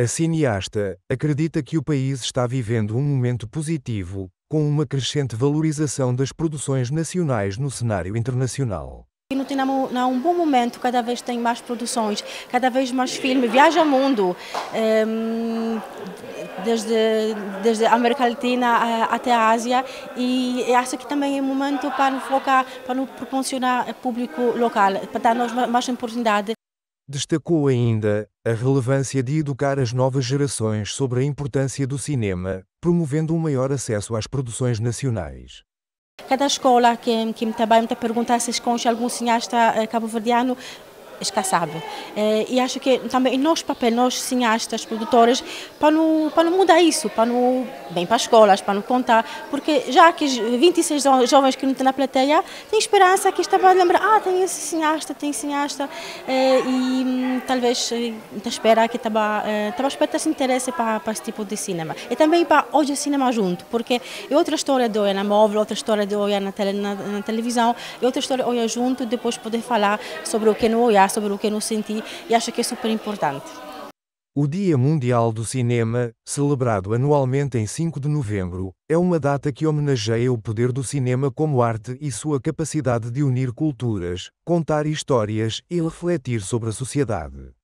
A cineasta acredita que o país está vivendo um momento positivo, com uma crescente valorização das produções nacionais no cenário internacional. E no Tinamo é um bom momento, cada vez tem mais produções, cada vez mais filme, viaja o mundo, ehm, desde, desde a América Latina até a Ásia e acho que também é um momento para nos focar, para nos proporcionar público local, para dar-nos mais oportunidade. Destacou ainda a relevância de educar as novas gerações sobre a importância do cinema, promovendo um maior acesso às produções nacionais. Cada escola que, que me trabalha me pergunta se conhece algum cineasta eh, cabo-verdiano escassável. É, e acho que também nós, papel, nós cineastas, produtores, para não, para não mudar isso, para não, bem para as escolas, para não contar, porque já que 26 jovens que não estão na plateia, tem esperança que estava a lembrar, ah, tem esse cineasta, tem cineasta, é, e hum, talvez eh, espera que estava, estava eh, esperando esse interesse para, para esse tipo de cinema. E também para hoje o cinema junto, porque é outra história de hoje na móvel, outra história de hoje na, tele, na, na televisão, é outra história de olhar junto, depois poder falar sobre o que não olhar sobre o que eu não senti e acho que é super importante. O Dia Mundial do Cinema, celebrado anualmente em 5 de novembro, é uma data que homenageia o poder do cinema como arte e sua capacidade de unir culturas, contar histórias e refletir sobre a sociedade.